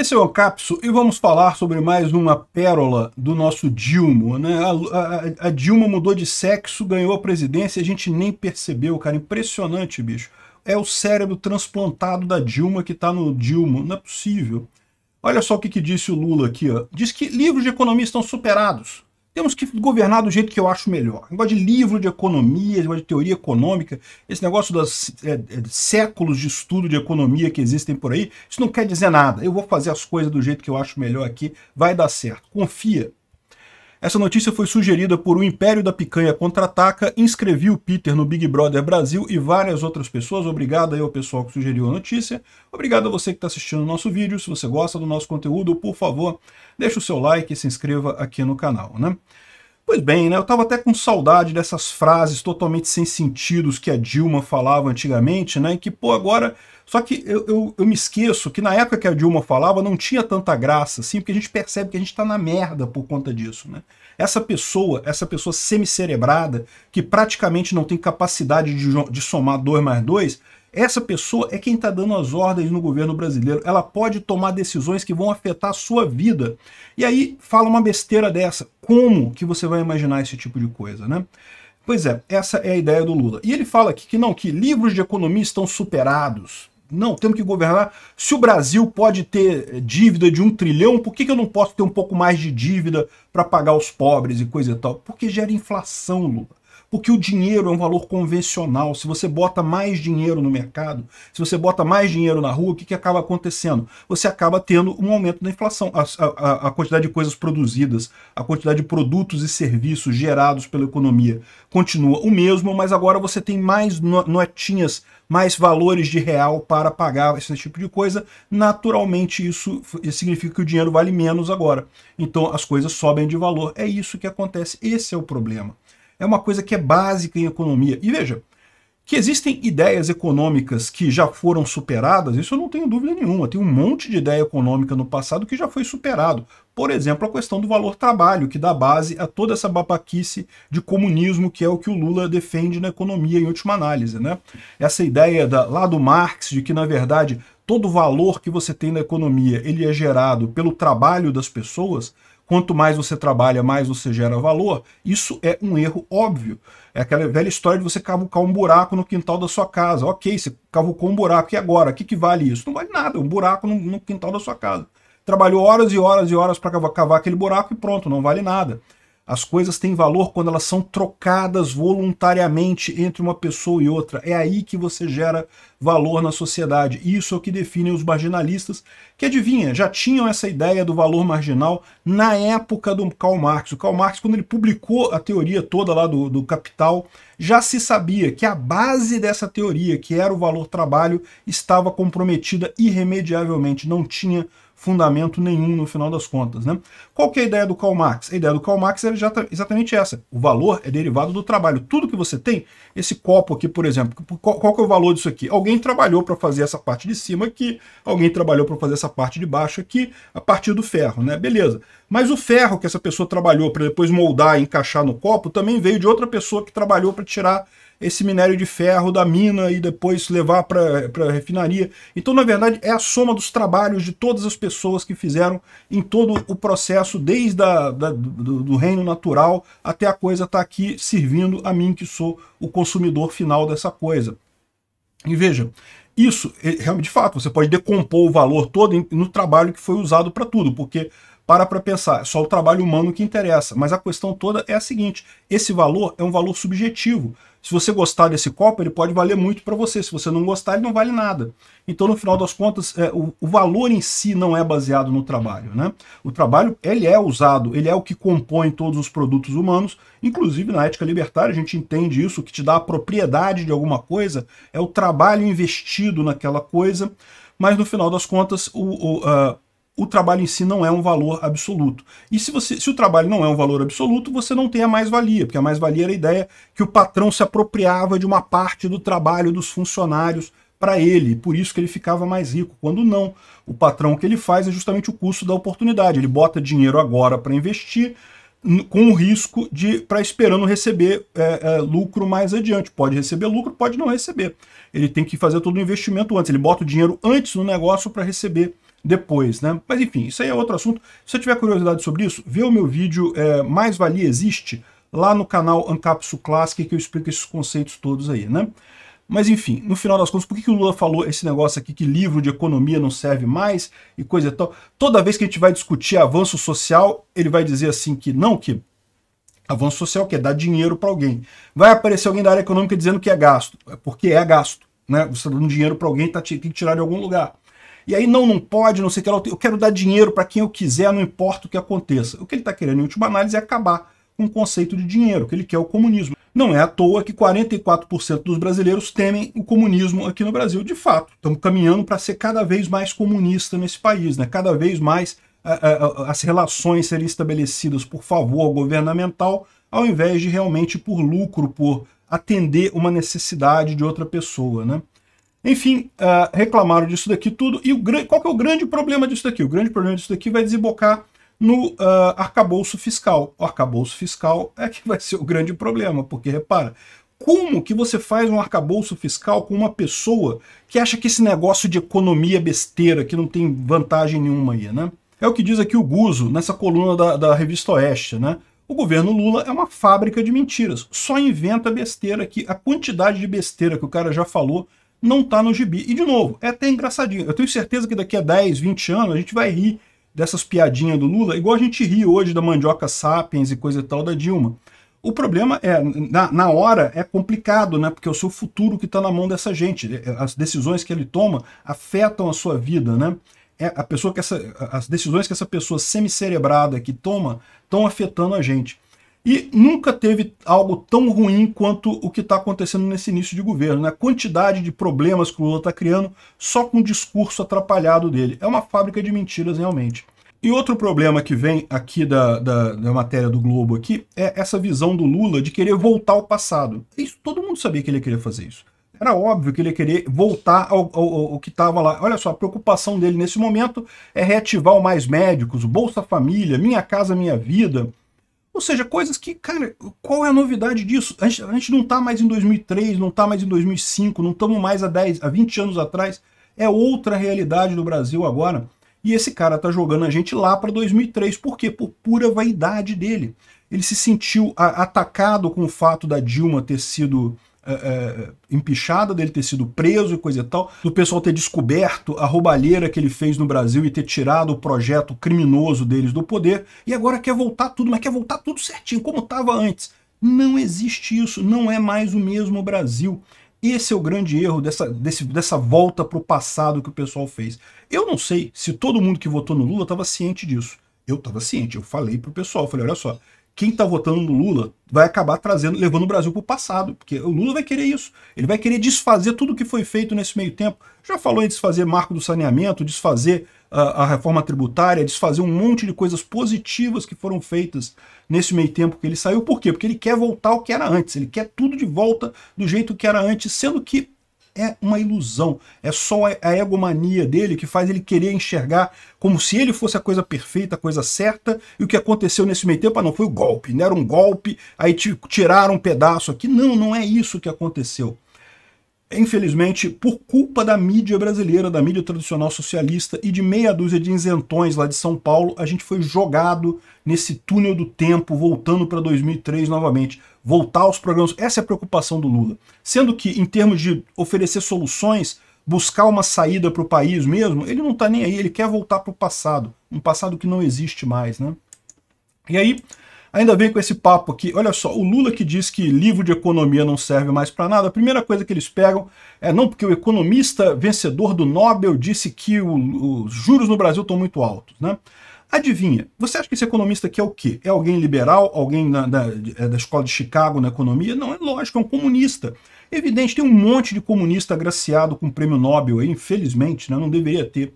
Esse é o Capso e vamos falar sobre mais uma pérola do nosso Dilma. Né? A, a, a, Dilma mudou de sexo, ganhou a presidência e a gente nem percebeu, cara. Impressionante, bicho. É o cérebro transplantado da Dilma que está no Dilma. Não é possível. Olha só o que, que disse o Lula aqui. Ó. Diz que livros de economia estão superados. Temos que governar do jeito que eu acho melhor. Negócio de livro de economia, negócio de teoria econômica, esse negócio dos é, é, séculos de estudo de economia que existem por aí, isso não quer dizer nada. Eu vou fazer as coisas do jeito que eu acho melhor aqui, vai dar certo. Confia, essa notícia foi sugerida por O Império da Picanha Contra-Ataca, inscrevi o Peter no Big Brother Brasil e várias outras pessoas. Obrigado aí ao pessoal que sugeriu a notícia. Obrigado a você que está assistindo o nosso vídeo. Se você gosta do nosso conteúdo, por favor, deixe o seu like e se inscreva aqui no canal, né? Pois bem, né? Eu estava até com saudade dessas frases totalmente sem sentidos que a Dilma falava antigamente, né? E que, pô, agora só que eu, eu, eu, me esqueço que na época que a Dilma falava não tinha tanta graça, assim, porque a gente percebe que a gente está na merda por conta disso, né? Essa pessoa, essa pessoa semicerebrada, que praticamente não tem capacidade de, de somar dois mais dois, essa pessoa é quem está dando as ordens no governo brasileiro. Ela pode tomar decisões que vão afetar a sua vida. E aí fala uma besteira dessa. Como que você vai imaginar esse tipo de coisa, né? Pois é, essa é a ideia do Lula. E ele fala aqui que não, que livros de economia estão superados não, temos que governar. Se o Brasil pode ter dívida de um trilhão, por que, que eu não posso ter um pouco mais de dívida para pagar os pobres e coisa e tal? Porque gera inflação, Lula. Porque o dinheiro é um valor convencional. Se você bota mais dinheiro no mercado, se você bota mais dinheiro na rua, o que, que acaba acontecendo? Você acaba tendo um aumento da inflação. A, a, a quantidade de coisas produzidas, a quantidade de produtos e serviços gerados pela economia continua o mesmo, mas agora você tem mais notinhas mais valores de real para pagar esse tipo de coisa, naturalmente isso significa que o dinheiro vale menos agora. Então as coisas sobem de valor. É isso que acontece. Esse é o problema é uma coisa que é básica em economia. E veja, que existem ideias econômicas que já foram superadas, isso eu não tenho dúvida nenhuma. Tem um monte de ideia econômica no passado que já foi superado. Por exemplo, a questão do valor trabalho, que dá base a toda essa babaquice de comunismo que é o que o Lula defende na economia em última análise. Né? Essa ideia da, lá do Marx de que, na verdade, todo valor que você tem na economia ele é gerado pelo trabalho das pessoas, quanto mais você trabalha, mais você gera valor, isso é um erro óbvio. É aquela velha história de você cavucar um buraco no quintal da sua casa. Ok, você cavucou um buraco, e agora? O que, que vale isso? Não vale nada, é um buraco no, no quintal da sua casa. Trabalhou horas e horas e horas para cavar aquele buraco e pronto, não vale nada. As coisas têm valor quando elas são trocadas voluntariamente entre uma pessoa e outra. É aí que você gera valor na sociedade. Isso é o que definem os marginalistas, que adivinha, já tinham essa ideia do valor marginal na época do Karl Marx. O Karl Marx, quando ele publicou a teoria toda lá do, do Capital, já se sabia que a base dessa teoria, que era o valor trabalho, estava comprometida irremediavelmente, não tinha fundamento nenhum no final das contas. Né? Qual que é a ideia do Karl Marx? A ideia do Karl Marx é exatamente essa. O valor é derivado do trabalho. Tudo que você tem, esse copo aqui, por exemplo, qual, qual que é o valor disso aqui? Alguém trabalhou para fazer essa parte de cima aqui, alguém trabalhou para fazer essa parte de baixo aqui, a partir do ferro, né? Beleza. Mas o ferro que essa pessoa trabalhou para depois moldar e encaixar no copo também veio de outra pessoa que trabalhou para tirar esse minério de ferro da mina e depois levar para a refinaria. Então, na verdade, é a soma dos trabalhos de todas as pessoas que fizeram em todo o processo, desde a, da, do, do, reino natural até a coisa estar tá aqui servindo a mim, que sou o consumidor final dessa coisa. E veja, isso, realmente, de fato, você pode decompor o valor todo no trabalho que foi usado para tudo, porque para para pensar, é só o trabalho humano que interessa. Mas a questão toda é a seguinte, esse valor é um valor subjetivo. Se você gostar desse copo, ele pode valer muito para você. Se você não gostar, ele não vale nada. Então, no final das contas, é, o, o, valor em si não é baseado no trabalho. Né? O trabalho ele é usado, ele é o que compõe todos os produtos humanos. Inclusive, na ética libertária, a gente entende isso, que te dá a propriedade de alguma coisa, é o trabalho investido naquela coisa. Mas, no final das contas, o, o uh, o trabalho em si não é um valor absoluto. E se, você, se o trabalho não é um valor absoluto, você não tem a mais-valia, porque a mais-valia era a ideia que o patrão se apropriava de uma parte do trabalho dos funcionários para ele, por isso que ele ficava mais rico. Quando não, o patrão que ele faz é justamente o custo da oportunidade. Ele bota dinheiro agora para investir, com o risco de para esperando receber é, é, lucro mais adiante. Pode receber lucro, pode não receber. Ele tem que fazer todo o investimento antes. Ele bota o dinheiro antes no negócio para receber depois, né? Mas enfim, isso aí é outro assunto. Se você tiver curiosidade sobre isso, vê o meu vídeo é, Mais Valia Existe, lá no canal Ancapsu Classic, que eu explico esses conceitos todos aí, né? Mas enfim, no final das contas, por que, que o Lula falou esse negócio aqui que livro de economia não serve mais e coisa e tal? Toda vez que a gente vai discutir avanço social, ele vai dizer assim que não, que avanço social que é dar dinheiro para alguém. Vai aparecer alguém da área econômica dizendo que é gasto, é porque é gasto, né? Você está dando dinheiro para alguém, tá, tem que tirar de algum lugar. E aí, não, não pode, não sei o que lá, eu quero dar dinheiro para quem eu quiser, não importa o que aconteça. O que ele está querendo, em última análise, é acabar com o conceito de dinheiro, que ele quer o comunismo. Não é à toa que 44% dos brasileiros temem o comunismo aqui no Brasil. De fato, estamos caminhando para ser cada vez mais comunista nesse país, né? cada vez mais a, a, as relações serem estabelecidas por favor governamental, ao invés de realmente por lucro, por atender uma necessidade de outra pessoa. Né? Enfim, uh, reclamaram disso daqui tudo. E o, qual que é o grande problema disso daqui? O grande problema disso daqui vai desembocar no uh, arcabouço fiscal. O arcabouço fiscal é que vai ser o grande problema, porque repara, como que você faz um arcabouço fiscal com uma pessoa que acha que esse negócio de economia é besteira, que não tem vantagem nenhuma aí, né? É o que diz aqui o Guzo, nessa coluna da, da revista Oeste, né? O governo Lula é uma fábrica de mentiras, só inventa besteira aqui. A quantidade de besteira que o cara já falou não está no gibi. E de novo, é até engraçadinho. Eu tenho certeza que daqui a 10, 20 anos a gente vai rir dessas piadinhas do Lula, igual a gente ri hoje da mandioca sapiens e coisa e tal da Dilma. O problema é, na, na hora é complicado, né? Porque é o seu futuro que está na mão dessa gente. As decisões que ele toma afetam a sua vida, né? É a pessoa que essa, as decisões que essa pessoa semicerebrada que toma estão afetando a gente. E nunca teve algo tão ruim quanto o que está acontecendo nesse início de governo. Né? A quantidade de problemas que o Lula está criando só com o discurso atrapalhado dele. É uma fábrica de mentiras realmente. E outro problema que vem aqui da, da, da, matéria do Globo aqui é essa visão do Lula de querer voltar ao passado. Isso, todo mundo sabia que ele queria fazer isso. Era óbvio que ele ia querer voltar ao, ao, ao que estava lá. Olha só, a preocupação dele nesse momento é reativar o Mais Médicos, o Bolsa Família, Minha Casa Minha Vida, ou seja, coisas que, cara, qual é a novidade disso? A gente, a gente não está mais em 2003, não está mais em 2005, não estamos mais há 10, há 20 anos atrás. É outra realidade do Brasil agora. E esse cara tá jogando a gente lá para 2003, por quê? Por pura vaidade dele. Ele se sentiu atacado com o fato da Dilma ter sido é, é, empichada dele ter sido preso e coisa e tal, do pessoal ter descoberto a roubalheira que ele fez no Brasil e ter tirado o projeto criminoso deles do poder, e agora quer voltar tudo, mas quer voltar tudo certinho, como estava antes. Não existe isso, não é mais o mesmo Brasil. Esse é o grande erro dessa, desse, dessa volta para o passado que o pessoal fez. Eu não sei se todo mundo que votou no Lula estava ciente disso. Eu estava ciente, eu falei pro pessoal, falei, olha só, quem está votando no Lula vai acabar trazendo, levando o Brasil para o passado, porque o Lula vai querer isso. Ele vai querer desfazer tudo que foi feito nesse meio tempo. Já falou em desfazer marco do saneamento, desfazer ah, a reforma tributária, desfazer um monte de coisas positivas que foram feitas nesse meio tempo que ele saiu. Por quê? Porque ele quer voltar ao que era antes. Ele quer tudo de volta do jeito que era antes, sendo que é uma ilusão. É só a egomania dele que faz ele querer enxergar como se ele fosse a coisa perfeita, a coisa certa, e o que aconteceu nesse meio tempo ah, não foi o golpe, não era um golpe, aí te tiraram um pedaço aqui. Não, não é isso que aconteceu infelizmente, por culpa da mídia brasileira, da mídia tradicional socialista e de meia dúzia de isentões lá de São Paulo, a gente foi jogado nesse túnel do tempo, voltando para 2003 novamente. Voltar aos programas, essa é a preocupação do Lula. Sendo que, em termos de oferecer soluções, buscar uma saída para o país mesmo, ele não está nem aí, ele quer voltar para o passado, um passado que não existe mais, né? E aí, ainda vem com esse papo aqui. Olha só, o Lula que diz que livro de economia não serve mais para nada, a primeira coisa que eles pegam é não porque o economista vencedor do Nobel disse que o, os juros no Brasil estão muito altos, né? Adivinha, você acha que esse economista aqui é o quê? É alguém liberal? Alguém na, da, é, da escola de Chicago na economia? Não, é lógico, é um comunista. Evidente, tem um monte de comunista agraciado com o prêmio Nobel aí, infelizmente, né? não deveria ter.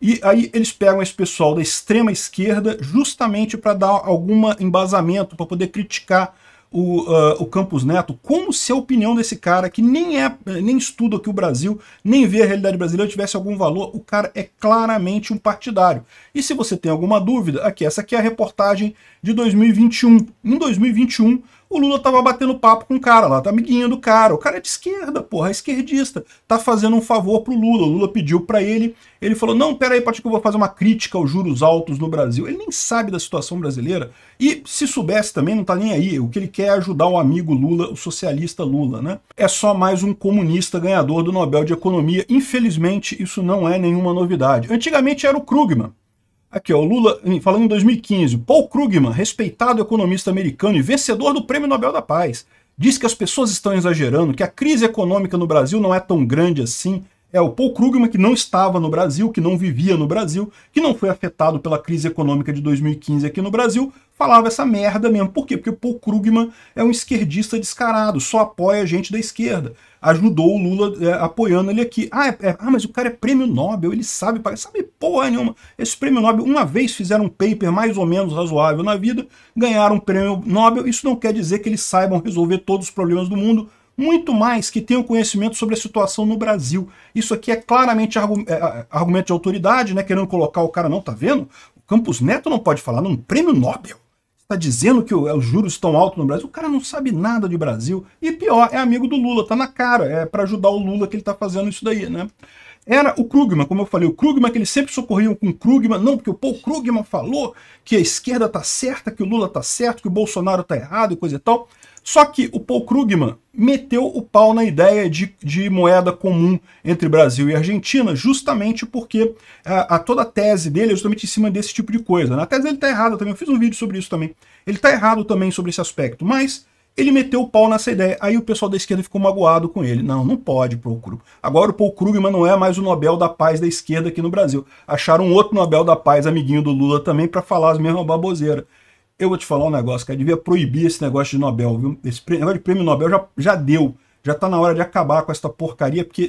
E aí eles pegam esse pessoal da extrema esquerda justamente para dar algum embasamento, para poder criticar o, uh, o, Campos Neto, como se a opinião desse cara, que nem, é, nem estuda aqui o Brasil, nem vê a realidade brasileira, tivesse algum valor, o cara é claramente um partidário. E se você tem alguma dúvida, aqui, essa aqui é a reportagem de 2021. Em 2021, o Lula tava batendo papo com o cara lá, tá amiguinho do cara. O cara é de esquerda, porra, é esquerdista. Tá fazendo um favor pro Lula. O Lula pediu para ele. Ele falou: não, peraí, pode que eu vou fazer uma crítica aos juros altos no Brasil. Ele nem sabe da situação brasileira. E se soubesse também, não tá nem aí. O que ele quer é ajudar o amigo Lula, o socialista Lula, né? É só mais um comunista ganhador do Nobel de Economia. Infelizmente, isso não é nenhuma novidade. Antigamente era o Krugman. Aqui, ó, o Lula, falando em 2015, Paul Krugman, respeitado economista americano e vencedor do Prêmio Nobel da Paz, diz que as pessoas estão exagerando, que a crise econômica no Brasil não é tão grande assim. É o Paul Krugman que não estava no Brasil, que não vivia no Brasil, que não foi afetado pela crise econômica de 2015 aqui no Brasil, falava essa merda mesmo. Por quê? Porque o Paul Krugman é um esquerdista descarado, só apoia gente da esquerda ajudou o Lula é, apoiando ele aqui. Ah, é, é, ah, mas o cara é prêmio Nobel, ele sabe, sabe porra nenhuma. Esse prêmio Nobel, uma vez fizeram um paper mais ou menos razoável na vida, ganharam um prêmio Nobel, isso não quer dizer que eles saibam resolver todos os problemas do mundo, muito mais que tenham conhecimento sobre a situação no Brasil. Isso aqui é claramente é, é, argumento de autoridade, né? Querendo colocar o cara, não, tá vendo? O Campos Neto não pode falar, num prêmio Nobel está dizendo que é, os juros estão altos no Brasil. O cara não sabe nada de Brasil. E pior, é amigo do Lula, tá na cara. É para ajudar o Lula que ele está fazendo isso daí, né? Era o Krugman, como eu falei, o Krugman que eles sempre socorriam com o Krugman, não, porque o Paul Krugman falou que a esquerda tá certa, que o Lula tá certo, que o Bolsonaro tá errado e coisa e tal. Só que o Paul Krugman meteu o pau na ideia de, de moeda comum entre Brasil e Argentina, justamente porque a, é, a, toda a tese dele é justamente em cima desse tipo de coisa. Né? A tese dele está errada também, eu fiz um vídeo sobre isso também. Ele está errado também sobre esse aspecto, mas ele meteu o pau nessa ideia. Aí o pessoal da esquerda ficou magoado com ele. Não, não pode, Paul Krugman. Agora o Paul Krugman não é mais o Nobel da Paz da esquerda aqui no Brasil. Acharam outro Nobel da Paz, amiguinho do Lula também, para falar as mesmas baboseiras. Eu vou te falar um negócio, cara. Devia proibir esse negócio de Nobel, viu? Esse negócio de prêmio Nobel já, já deu. Já tá na hora de acabar com essa porcaria, porque,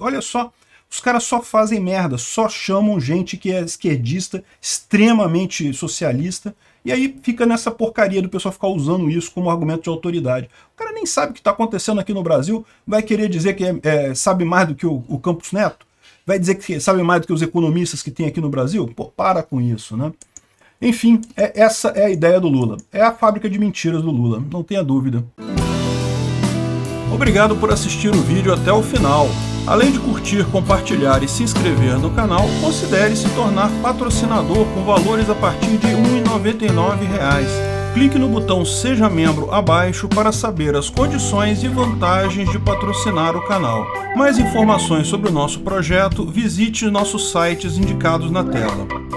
olha só, os caras só fazem merda, só chamam gente que é esquerdista, extremamente socialista, e aí fica nessa porcaria do pessoal ficar usando isso como argumento de autoridade. O cara nem sabe o que está acontecendo aqui no Brasil, vai querer dizer que é, é, sabe mais do que o, o Campos Neto? Vai dizer que sabe mais do que os economistas que tem aqui no Brasil? Pô, para com isso, né? Enfim, é, essa é a ideia do Lula. É a fábrica de mentiras do Lula, não tenha dúvida. Obrigado por assistir o vídeo até o final. Além de curtir, compartilhar e se inscrever no canal, considere se tornar patrocinador com valores a partir de R$ 1,99 clique no botão Seja Membro abaixo para saber as condições e vantagens de patrocinar o canal. Mais informações sobre o nosso projeto, visite nossos sites indicados na tela.